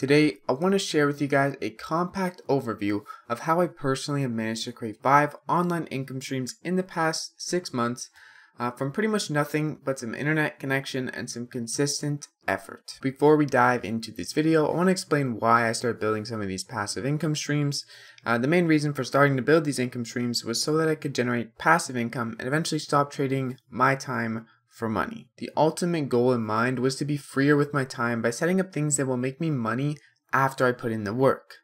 Today, I want to share with you guys a compact overview of how I personally have managed to create five online income streams in the past six months uh, from pretty much nothing but some internet connection and some consistent effort. Before we dive into this video, I want to explain why I started building some of these passive income streams. Uh, the main reason for starting to build these income streams was so that I could generate passive income and eventually stop trading my time for money. The ultimate goal in mind was to be freer with my time by setting up things that will make me money after I put in the work.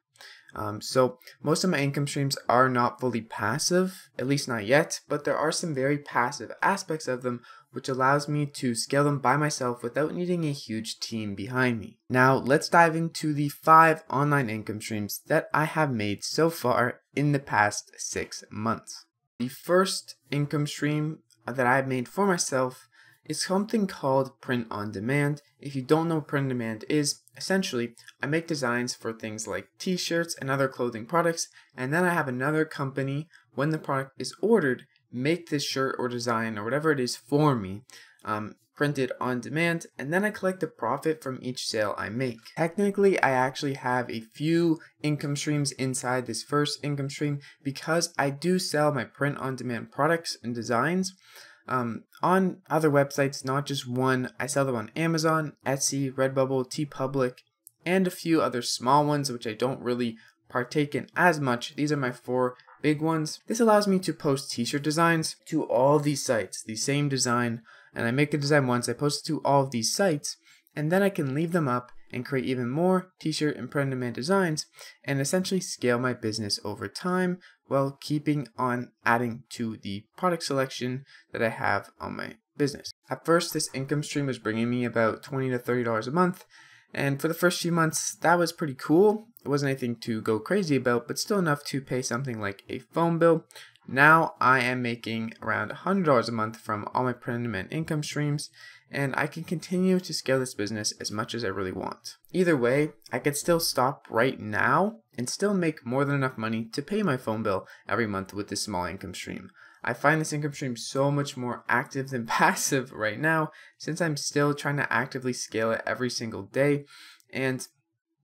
Um, so most of my income streams are not fully passive, at least not yet, but there are some very passive aspects of them which allows me to scale them by myself without needing a huge team behind me. Now let's dive into the five online income streams that I have made so far in the past six months. The first income stream that I've made for myself is something called print on demand. If you don't know what print on demand is, essentially, I make designs for things like t-shirts and other clothing products, and then I have another company, when the product is ordered, make this shirt or design or whatever it is for me, um, printed on demand, and then I collect the profit from each sale I make. Technically, I actually have a few income streams inside this first income stream because I do sell my print on demand products and designs um, on other websites, not just one. I sell them on Amazon, Etsy, Redbubble, TeePublic, and a few other small ones which I don't really partake in as much. These are my four big ones. This allows me to post t-shirt designs to all these sites, the same design, and I make the design once, I post it to all of these sites, and then I can leave them up and create even more t-shirt and print-on-demand designs and essentially scale my business over time while keeping on adding to the product selection that I have on my business. At first, this income stream was bringing me about 20 to $30 a month. And for the first few months, that was pretty cool. It wasn't anything to go crazy about, but still enough to pay something like a phone bill, now I am making around $100 a month from all my permanent income streams, and I can continue to scale this business as much as I really want. Either way, I could still stop right now and still make more than enough money to pay my phone bill every month with this small income stream. I find this income stream so much more active than passive right now since I'm still trying to actively scale it every single day and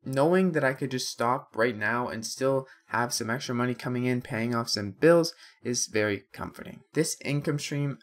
knowing that I could just stop right now and still have some extra money coming in, paying off some bills, is very comforting. This income stream,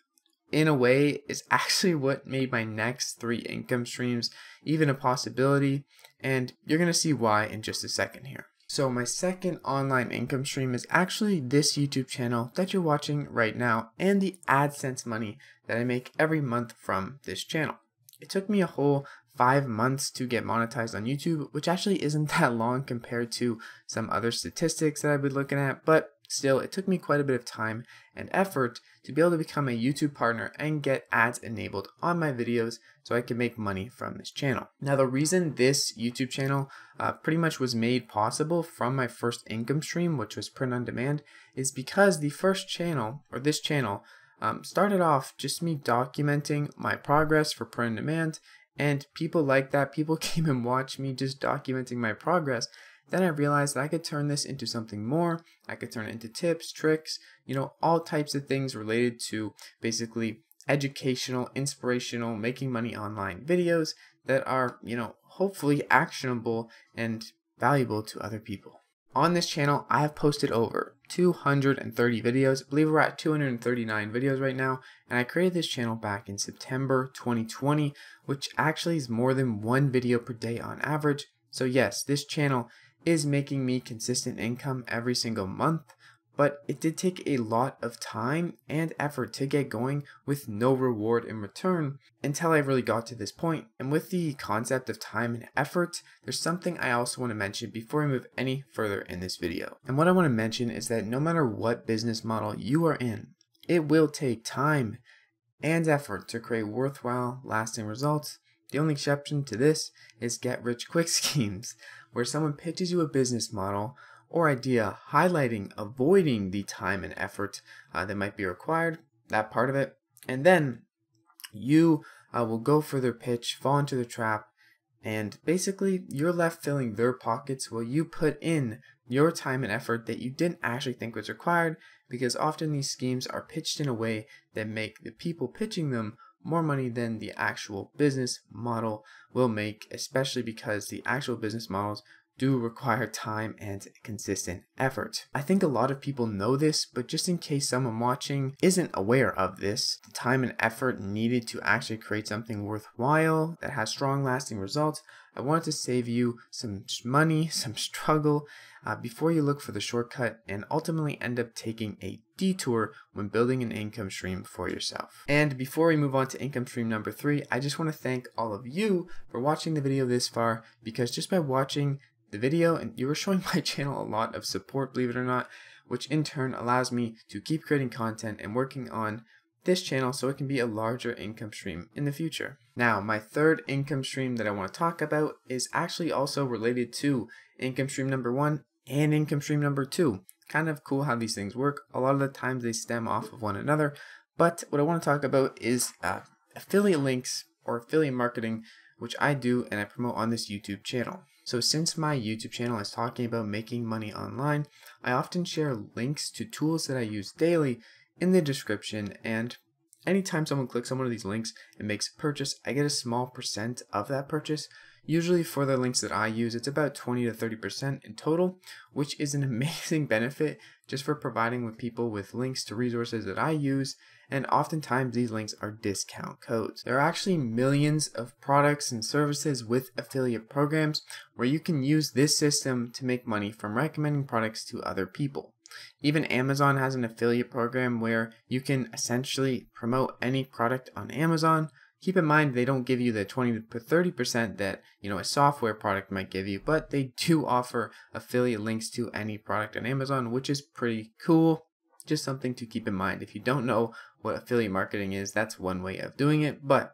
in a way, is actually what made my next three income streams even a possibility, and you're gonna see why in just a second here. So my second online income stream is actually this YouTube channel that you're watching right now and the AdSense money that I make every month from this channel. It took me a whole five months to get monetized on YouTube, which actually isn't that long compared to some other statistics that I've been looking at, but Still, it took me quite a bit of time and effort to be able to become a YouTube partner and get ads enabled on my videos so I can make money from this channel. Now, the reason this YouTube channel uh, pretty much was made possible from my first income stream, which was print on demand, is because the first channel or this channel um, started off just me documenting my progress for print on demand and people like that, people came and watched me just documenting my progress. Then I realized that I could turn this into something more. I could turn it into tips, tricks, you know, all types of things related to basically educational, inspirational, making money online videos that are, you know, hopefully actionable and valuable to other people. On this channel, I have posted over 230 videos. I believe we're at 239 videos right now. And I created this channel back in September 2020, which actually is more than one video per day on average. So yes, this channel is making me consistent income every single month but it did take a lot of time and effort to get going with no reward in return until I really got to this point. And with the concept of time and effort, there's something I also want to mention before I move any further in this video. And what I want to mention is that no matter what business model you are in, it will take time and effort to create worthwhile, lasting results. The only exception to this is get rich quick schemes, where someone pitches you a business model or idea, highlighting, avoiding the time and effort uh, that might be required, that part of it. And then you uh, will go for their pitch, fall into the trap, and basically you're left filling their pockets while you put in your time and effort that you didn't actually think was required because often these schemes are pitched in a way that make the people pitching them more money than the actual business model will make, especially because the actual business models do require time and consistent effort. I think a lot of people know this, but just in case someone watching isn't aware of this, the time and effort needed to actually create something worthwhile that has strong lasting results I wanted to save you some money, some struggle, uh, before you look for the shortcut and ultimately end up taking a detour when building an income stream for yourself. And before we move on to income stream number three, I just want to thank all of you for watching the video this far because just by watching the video and you were showing my channel a lot of support, believe it or not, which in turn allows me to keep creating content and working on this channel so it can be a larger income stream in the future. Now, my third income stream that I want to talk about is actually also related to income stream number one and income stream number two. Kind of cool how these things work. A lot of the times they stem off of one another, but what I want to talk about is uh, affiliate links or affiliate marketing, which I do and I promote on this YouTube channel. So since my YouTube channel is talking about making money online, I often share links to tools that I use daily in the description. And anytime someone clicks on one of these links and makes a purchase, I get a small percent of that purchase. Usually for the links that I use, it's about 20 to 30% in total, which is an amazing benefit just for providing with people with links to resources that I use. And oftentimes these links are discount codes. There are actually millions of products and services with affiliate programs where you can use this system to make money from recommending products to other people. Even Amazon has an affiliate program where you can essentially promote any product on Amazon. Keep in mind they don't give you the 20 to 30% that, you know, a software product might give you, but they do offer affiliate links to any product on Amazon, which is pretty cool. Just something to keep in mind. If you don't know what affiliate marketing is, that's one way of doing it, but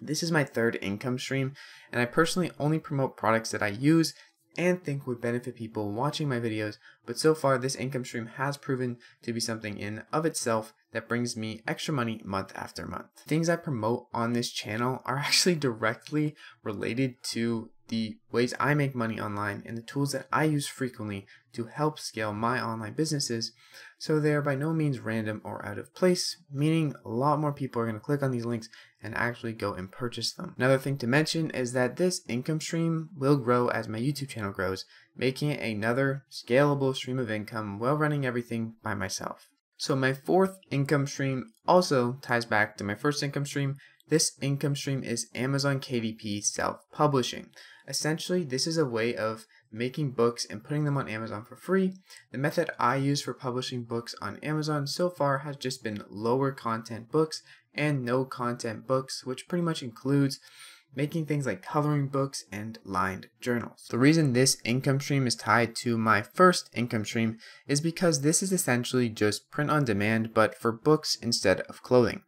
this is my third income stream, and I personally only promote products that I use and think would benefit people watching my videos, but so far this income stream has proven to be something in of itself that brings me extra money month after month. Things I promote on this channel are actually directly related to the ways I make money online and the tools that I use frequently to help scale my online businesses. So they are by no means random or out of place, meaning a lot more people are going to click on these links and actually go and purchase them. Another thing to mention is that this income stream will grow as my YouTube channel grows, making it another scalable stream of income while running everything by myself. So my fourth income stream also ties back to my first income stream, this income stream is Amazon KDP self-publishing. Essentially, this is a way of making books and putting them on Amazon for free. The method I use for publishing books on Amazon so far has just been lower content books and no content books, which pretty much includes making things like coloring books and lined journals. The reason this income stream is tied to my first income stream is because this is essentially just print on demand but for books instead of clothing.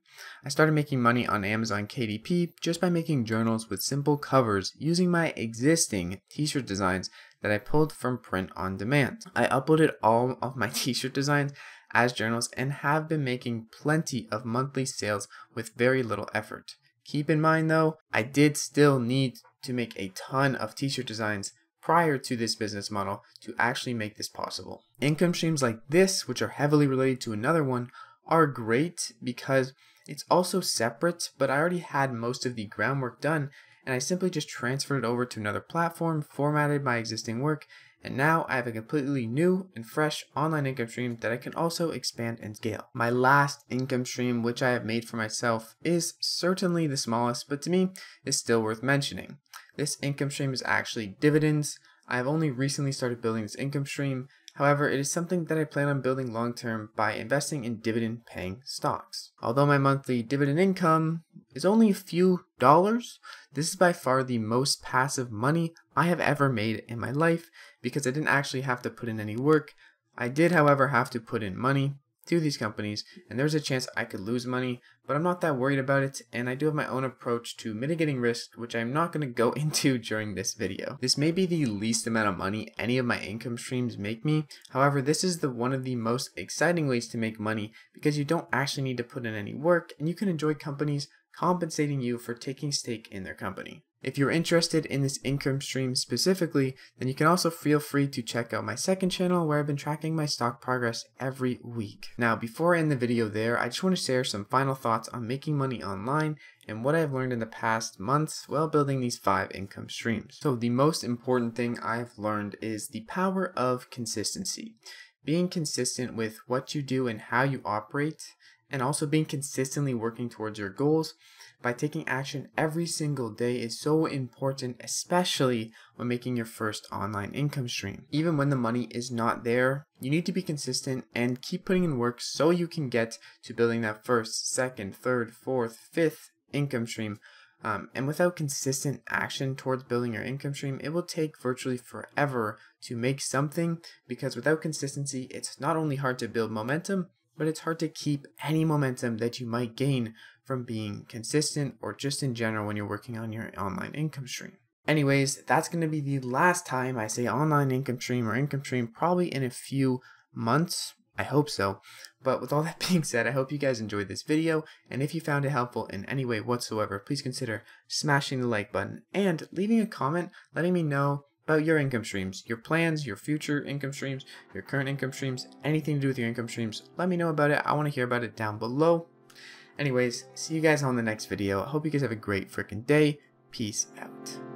I started making money on Amazon KDP just by making journals with simple covers using my existing t-shirt designs that I pulled from print on demand. I uploaded all of my t-shirt designs as journals and have been making plenty of monthly sales with very little effort. Keep in mind though, I did still need to make a ton of t-shirt designs prior to this business model to actually make this possible. Income streams like this, which are heavily related to another one, are great because it's also separate, but I already had most of the groundwork done, and I simply just transferred it over to another platform, formatted my existing work, and now I have a completely new and fresh online income stream that I can also expand and scale. My last income stream, which I have made for myself, is certainly the smallest, but to me, is still worth mentioning. This income stream is actually dividends. I've only recently started building this income stream, However, it is something that I plan on building long term by investing in dividend paying stocks. Although my monthly dividend income is only a few dollars, this is by far the most passive money I have ever made in my life because I didn't actually have to put in any work. I did, however, have to put in money to these companies, and there's a chance I could lose money, but I'm not that worried about it, and I do have my own approach to mitigating risk, which I'm not going to go into during this video. This may be the least amount of money any of my income streams make me, however this is the one of the most exciting ways to make money because you don't actually need to put in any work, and you can enjoy companies compensating you for taking stake in their company. If you're interested in this income stream specifically, then you can also feel free to check out my second channel where I've been tracking my stock progress every week. Now, before I end the video there, I just want to share some final thoughts on making money online and what I've learned in the past months while building these five income streams. So the most important thing I've learned is the power of consistency. Being consistent with what you do and how you operate, and also being consistently working towards your goals by taking action every single day is so important, especially when making your first online income stream. Even when the money is not there, you need to be consistent and keep putting in work so you can get to building that first, second, third, fourth, fifth income stream um, and without consistent action towards building your income stream, it will take virtually forever to make something because without consistency, it's not only hard to build momentum, but it's hard to keep any momentum that you might gain from being consistent or just in general when you're working on your online income stream. Anyways, that's going to be the last time I say online income stream or income stream, probably in a few months. I hope so. But with all that being said, I hope you guys enjoyed this video. And if you found it helpful in any way whatsoever, please consider smashing the like button and leaving a comment letting me know about your income streams, your plans, your future income streams, your current income streams, anything to do with your income streams. Let me know about it. I want to hear about it down below. Anyways, see you guys on the next video. I hope you guys have a great freaking day. Peace out.